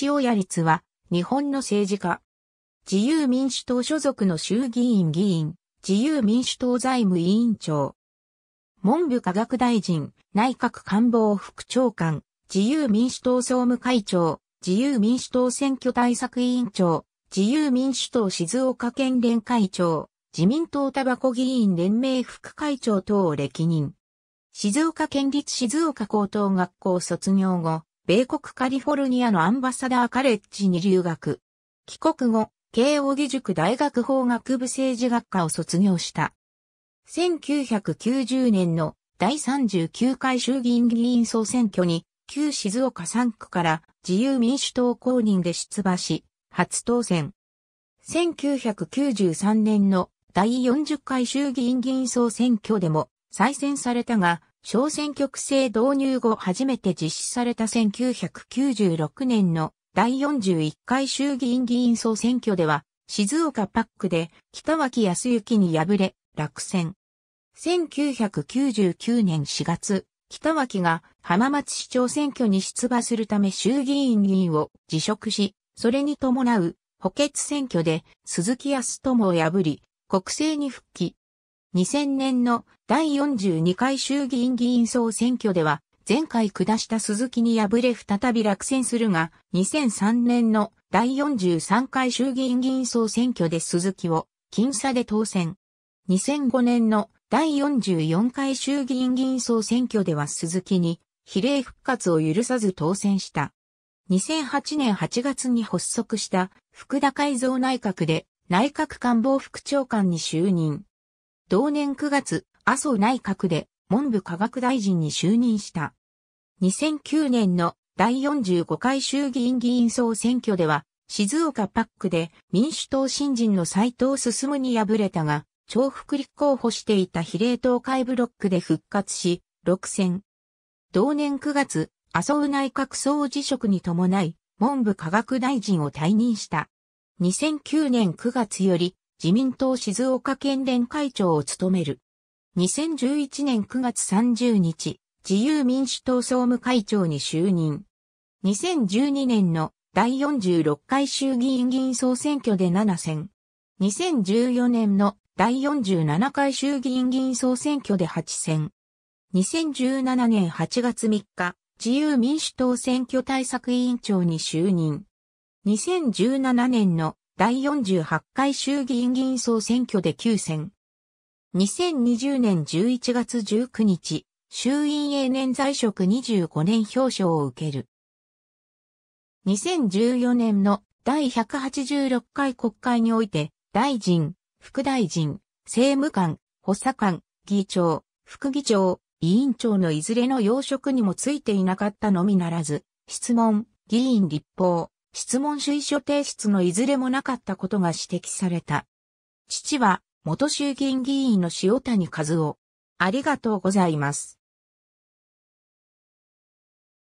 塩谷律は、日本の政治家。自由民主党所属の衆議院議員、自由民主党財務委員長。文部科学大臣、内閣官房副長官、自由民主党総務会長、自由民主党選挙対策委員長、自由民主党静岡県連会長、自民党タバコ議員連盟副会長等を歴任。静岡県立静岡高等学校卒業後、米国カリフォルニアのアンバサダーカレッジに留学。帰国後、慶応義塾大学法学部政治学科を卒業した。1990年の第39回衆議院議員総選挙に、旧静岡3区から自由民主党公認で出馬し、初当選。1993年の第40回衆議院議員総選挙でも再選されたが、小選挙区制導入後初めて実施された1996年の第41回衆議院議員総選挙では、静岡パックで北脇康之に敗れ、落選。1999年4月、北脇が浜松市長選挙に出馬するため衆議院議員を辞職し、それに伴う補欠選挙で鈴木康友を破り、国政に復帰。2000年の第42回衆議院議員総選挙では、前回下した鈴木に敗れ再び落選するが、2003年の第43回衆議院議員総選挙で鈴木を、僅差で当選。2005年の第44回衆議院議員総選挙では鈴木に、比例復活を許さず当選した。2008年8月に発足した福田改造内閣で内閣官房副長官に就任。同年9月、麻生内閣で文部科学大臣に就任した。2009年の第45回衆議院議員総選挙では、静岡パックで民主党新人の斎藤進に敗れたが、重複立候補していた比例党会ブロックで復活し、6選。同年9月、麻生内閣総辞職に伴い、文部科学大臣を退任した。2009年9月より、自民党静岡県連会長を務める。2011年9月30日、自由民主党総務会長に就任。2012年の第46回衆議院議員総選挙で7選。2014年の第47回衆議院議員総選挙で8選。2017年8月3日、自由民主党選挙対策委員長に就任。2017年の第48回衆議院議員総選挙で休戦。2020年11月19日、衆院永年在職25年表彰を受ける。2014年の第186回国会において、大臣、副大臣、政務官、補佐官、議長、副議長、委員長のいずれの要職にもついていなかったのみならず、質問、議員立法、質問主意書提出のいずれもなかったことが指摘された。父は元衆議院議員の塩谷和夫。ありがとうございます。